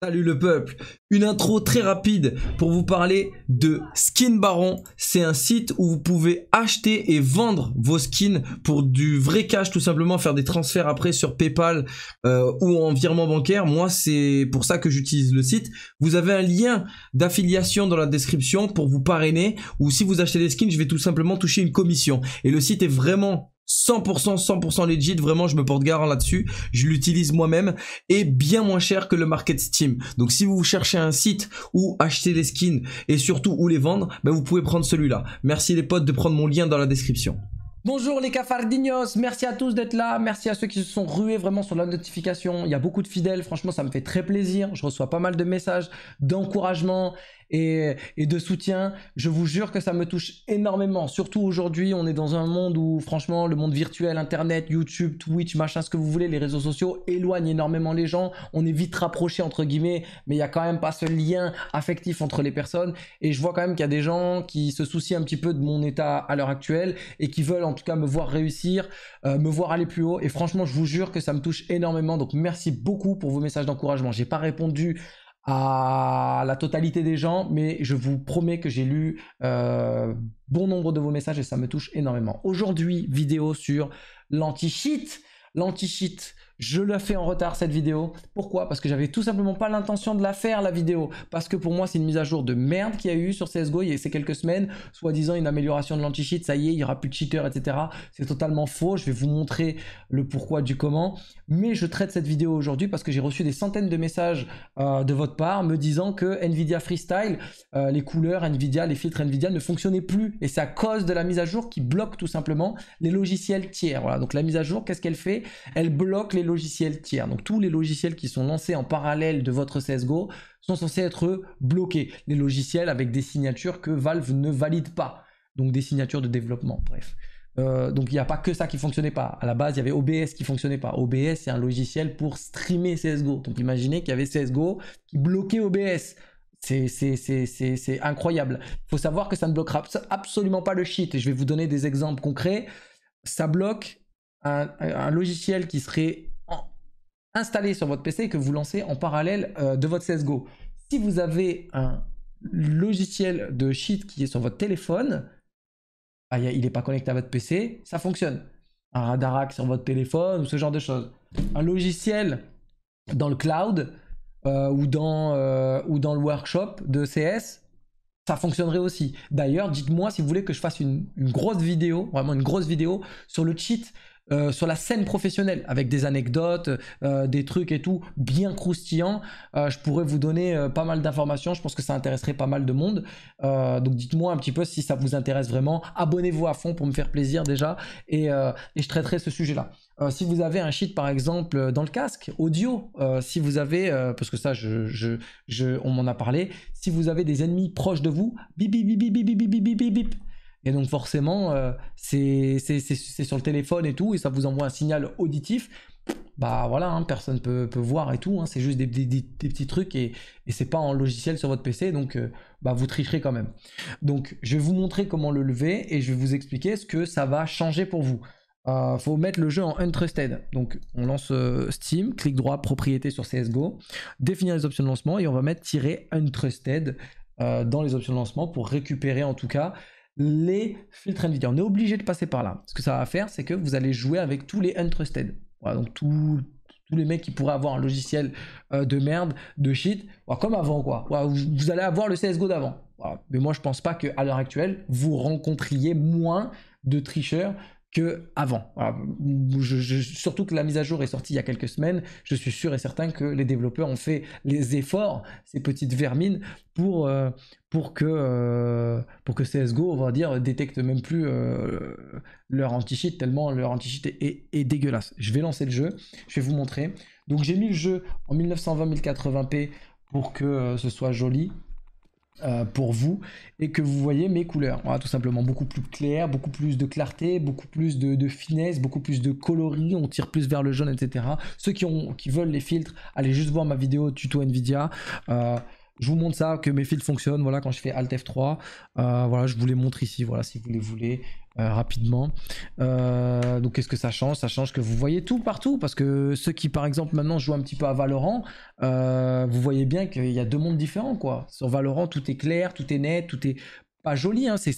Salut le peuple, une intro très rapide pour vous parler de Skin Baron. C'est un site où vous pouvez acheter et vendre vos skins pour du vrai cash tout simplement, faire des transferts après sur PayPal euh, ou en virement bancaire. Moi c'est pour ça que j'utilise le site. Vous avez un lien d'affiliation dans la description pour vous parrainer ou si vous achetez des skins je vais tout simplement toucher une commission. Et le site est vraiment 100% 100% legit, vraiment je me porte garant là-dessus, je l'utilise moi-même et bien moins cher que le market Steam. Donc si vous cherchez un site où acheter les skins et surtout où les vendre, ben vous pouvez prendre celui-là. Merci les potes de prendre mon lien dans la description. Bonjour les cafardignos, merci à tous d'être là, merci à ceux qui se sont rués vraiment sur la notification, il y a beaucoup de fidèles, franchement ça me fait très plaisir, je reçois pas mal de messages d'encouragement et, et, de soutien. Je vous jure que ça me touche énormément. Surtout aujourd'hui, on est dans un monde où, franchement, le monde virtuel, Internet, YouTube, Twitch, machin, ce que vous voulez, les réseaux sociaux éloignent énormément les gens. On est vite rapproché entre guillemets, mais il n'y a quand même pas ce lien affectif entre les personnes. Et je vois quand même qu'il y a des gens qui se soucient un petit peu de mon état à l'heure actuelle et qui veulent en tout cas me voir réussir, euh, me voir aller plus haut. Et franchement, je vous jure que ça me touche énormément. Donc merci beaucoup pour vos messages d'encouragement. J'ai pas répondu à la totalité des gens, mais je vous promets que j'ai lu euh, bon nombre de vos messages et ça me touche énormément. Aujourd'hui, vidéo sur l'anti-cheat. L'anti-cheat, je le fais en retard cette vidéo. Pourquoi Parce que j'avais tout simplement pas l'intention de la faire la vidéo. Parce que pour moi c'est une mise à jour de merde qu'il y a eu sur CSGO il y a ces quelques semaines. Soi-disant une amélioration de l'anti-cheat, ça y est, il n'y aura plus de cheaters, etc. C'est totalement faux. Je vais vous montrer le pourquoi du comment. Mais je traite cette vidéo aujourd'hui parce que j'ai reçu des centaines de messages euh, de votre part me disant que Nvidia Freestyle, euh, les couleurs Nvidia, les filtres Nvidia ne fonctionnaient plus. Et c'est à cause de la mise à jour qui bloque tout simplement les logiciels tiers. Voilà. Donc la mise à jour, qu'est-ce qu'elle fait Elle bloque les logiciels tiers. Donc tous les logiciels qui sont lancés en parallèle de votre CSGO sont censés être bloqués. Les logiciels avec des signatures que Valve ne valide pas. Donc des signatures de développement, bref. Euh, donc il n'y a pas que ça qui fonctionnait pas. À la base, il y avait OBS qui fonctionnait pas. OBS, c'est un logiciel pour streamer CSGO. Donc imaginez qu'il y avait CSGO qui bloquait OBS. C'est incroyable. Il faut savoir que ça ne bloquera absolument pas le shit. Et je vais vous donner des exemples concrets. Ça bloque un, un logiciel qui serait installé sur votre PC et que vous lancez en parallèle euh, de votre CSGO. Si vous avez un logiciel de cheat qui est sur votre téléphone, ah, il n'est pas connecté à votre PC, ça fonctionne. Un radarac sur votre téléphone ou ce genre de choses. Un logiciel dans le cloud euh, euh, ou, dans, le workshop de CS, ça fonctionnerait aussi. D'ailleurs, dites-moi si vous voulez que je fasse une, une, grosse vidéo, vraiment une grosse vidéo sur le cheat sur la scène professionnelle avec des anecdotes, des trucs et tout bien croustillants. je pourrais vous donner pas mal d'informations. Je pense que ça intéresserait pas mal de monde. donc dites-moi un petit peu si ça vous intéresse vraiment. Abonnez-vous à fond pour me faire plaisir déjà et, je traiterai ce sujet-là. si vous avez un shit par exemple dans le casque audio, si vous avez, parce que ça on m'en a parlé, si vous avez des ennemis proches de vous, bip bip bip bip bip bip bip bip bip et donc forcément, euh, c'est c'est sur le téléphone et tout, et ça vous envoie un signal auditif. Bah voilà, hein, personne peut, peut voir et tout, hein. c'est juste des, des, petits trucs et, et c'est pas en logiciel sur votre PC, donc euh, bah vous tricherez quand même. Donc je vais vous montrer comment le lever et je vais vous expliquer ce que ça va changer pour vous. Euh, faut mettre le jeu en untrusted. Donc on lance euh, Steam, clic droit, propriété sur CSGO, définir les options de lancement et on va mettre tirer untrusted dans les options de lancement pour récupérer en tout cas les filtres NVIDIA. On est obligé de passer par là. Ce que ça va faire, c'est que vous allez jouer avec tous les untrusted. Voilà, donc tous les mecs qui pourraient avoir un logiciel euh, de merde, de shit, comme avant quoi. vous, allez avoir le CSGO d'avant. Mais moi je pense pas qu'à l'heure actuelle, vous rencontriez moins de tricheurs que avant. surtout que la mise à jour est sortie il y a quelques semaines, je suis sûr et certain que les développeurs ont fait les efforts, ces petites vermines, pour, euh, pour, que, euh, pour que CSGO, on va dire, détecte même plus euh, leur anti tellement leur anti-cheat est, est, dégueulasse. Je vais lancer le jeu, je vais vous montrer. Donc j'ai mis le jeu en 1920-1080p pour que ce soit joli, euh, pour vous et que vous voyez mes couleurs. Voilà, tout simplement beaucoup plus clair, beaucoup plus de clarté, beaucoup plus de, finesse, beaucoup plus de coloris, on tire plus vers le jaune, etc. Ceux qui, ont, qui veulent les filtres, allez juste voir ma vidéo tuto Nvidia. Euh, je vous montre ça, que mes fils fonctionnent, voilà, quand je fais Alt F3, euh, voilà, je vous les montre ici, voilà, si vous les voulez, euh, rapidement. Euh, donc qu'est-ce que ça change Ça change que vous voyez tout partout, parce que ceux qui, par exemple, maintenant jouent un petit peu à Valorant, vous voyez bien qu'il y a deux mondes différents, quoi. Sur Valorant, tout est clair, tout est net, tout est joli, hein, c'est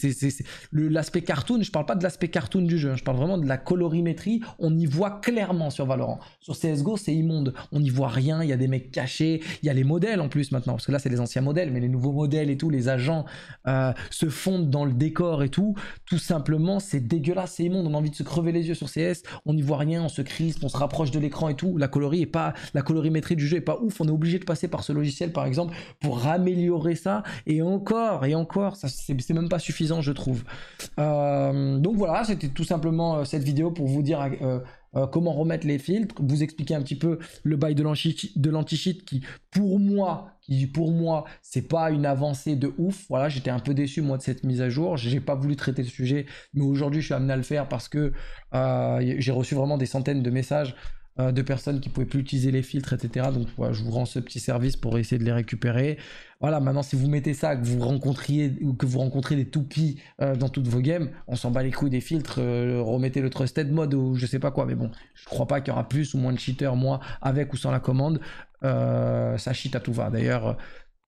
l'aspect cartoon, je parle pas de l'aspect cartoon du jeu, hein. je parle vraiment de la colorimétrie, on y voit clairement sur Valorant. Sur CSGO, c'est immonde, on y voit rien, il y a des mecs cachés, il y a les modèles en plus maintenant, parce que là c'est les anciens modèles, mais les nouveaux modèles et tout, les agents euh, se fondent dans le décor et tout, tout simplement c'est dégueulasse, c'est immonde, on a envie de se crever les yeux sur CS, on n'y voit rien, on se crispe, on se rapproche de l'écran et tout, la colorie est pas, la colorimétrie du jeu est pas ouf, on est obligé de passer par ce logiciel par exemple pour améliorer ça, et encore, et encore, ça c'est c'est même pas suffisant, je trouve. Euh, donc voilà, c'était tout simplement euh, cette vidéo pour vous dire euh, comment remettre les filtres, vous expliquer un petit peu le bail de l'anti-cheat qui, pour moi, qui pour moi, c'est pas une avancée de ouf. Voilà, j'étais un peu déçu moi de cette mise à jour. J'ai pas voulu traiter le sujet, mais aujourd'hui, je suis amené à le faire parce que j'ai reçu vraiment des centaines de messages. Euh, de personnes qui pouvaient plus utiliser les filtres, etc. Donc voilà, je vous rends ce petit service pour essayer de les récupérer. Voilà, maintenant si vous mettez ça, que vous rencontriez ou que vous rencontrez des toupies euh, dans toutes vos games, on s'en bat les couilles des filtres, euh, remettez le trusted mode ou je sais pas quoi, mais bon, je crois pas qu'il y aura plus ou moins de cheaters, moi, avec ou sans la commande. ça cheat à tout va. D'ailleurs,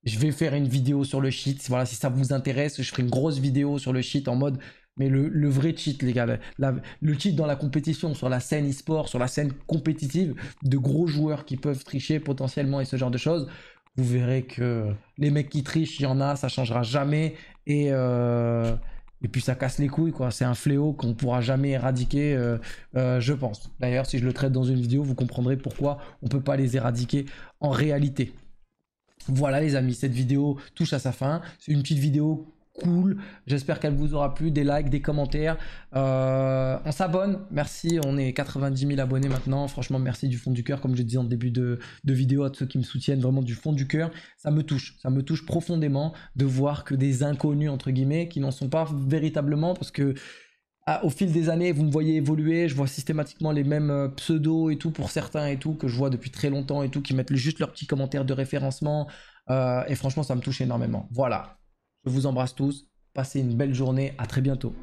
je vais faire une vidéo sur le cheat. Voilà, si ça vous intéresse, je ferai une grosse vidéo sur le cheat en mode mais le, vrai cheat, les gars, le cheat dans la compétition, sur la scène e-sport, sur la scène compétitive, de gros joueurs qui peuvent tricher potentiellement et ce genre de choses, vous verrez que les mecs qui trichent, il y en a, ça changera jamais. Et, euh, et puis ça casse les couilles, quoi. C'est un fléau qu'on ne pourra jamais éradiquer, euh, euh, je pense. D'ailleurs, si je le traite dans une vidéo, vous comprendrez pourquoi on ne peut pas les éradiquer en réalité. Voilà les amis, cette vidéo touche à sa fin. C'est une petite vidéo cool. J'espère qu'elle vous aura plu. Des likes, des commentaires. Euh, on s'abonne. Merci. On est 90 000 abonnés maintenant. Franchement, merci du fond du cœur. Comme je disais en début de, vidéo, à ceux qui me soutiennent vraiment du fond du cœur. Ça me touche. Ça me touche profondément de voir que des inconnus, entre guillemets, qui n'en sont pas véritablement parce que. Ah, au fil des années, vous me voyez évoluer, je vois systématiquement les mêmes euh, pseudos et tout pour certains et tout, que je vois depuis très longtemps et tout, qui mettent juste leurs petits commentaires de référencement. Euh, et franchement, ça me touche énormément. Voilà. Je vous embrasse tous. Passez une belle journée. À très bientôt.